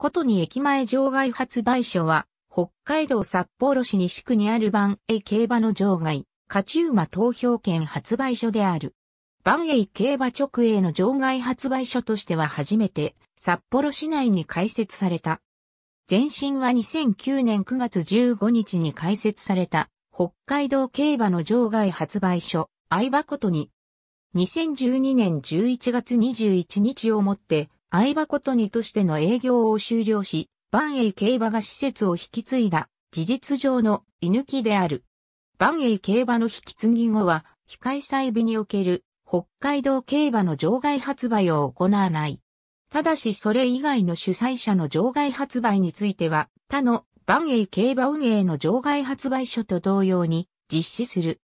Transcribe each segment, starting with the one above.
ことに駅前場外発売所は、北海道札幌市西区にある万栄競馬の場外、勝ち馬投票券発売所である。万栄競馬直営の場外発売所としては初めて札幌市内に開設された。前身は2009年9月15日に開設された北海道競馬の場外発売所、相場ことに。2012年11月21日をもって相場ことにとしての営業を終了し、万栄競馬が施設を引き継いだ事実上の居抜きである。万栄競馬の引き継ぎ後は、非開催日における北海道競馬の場外発売を行わない。ただしそれ以外の主催者の場外発売については、他の万栄競馬運営の場外発売所と同様に実施する。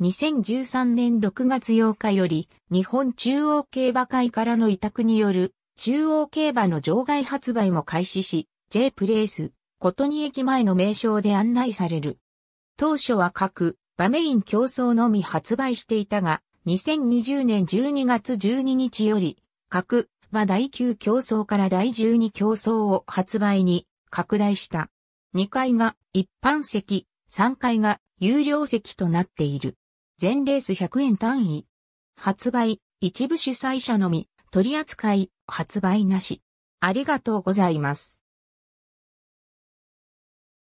2013年6月8日より日本中央競馬会からの委託による中央競馬の場外発売も開始し、J プレイス、琴に駅前の名称で案内される。当初は各、場メイン競争のみ発売していたが、2020年12月12日より、各、場第9競争から第12競争を発売に拡大した。2階が一般席、3階が有料席となっている。全レース100円単位。発売、一部主催者のみ、取り扱い、発売なし。ありがとうございます。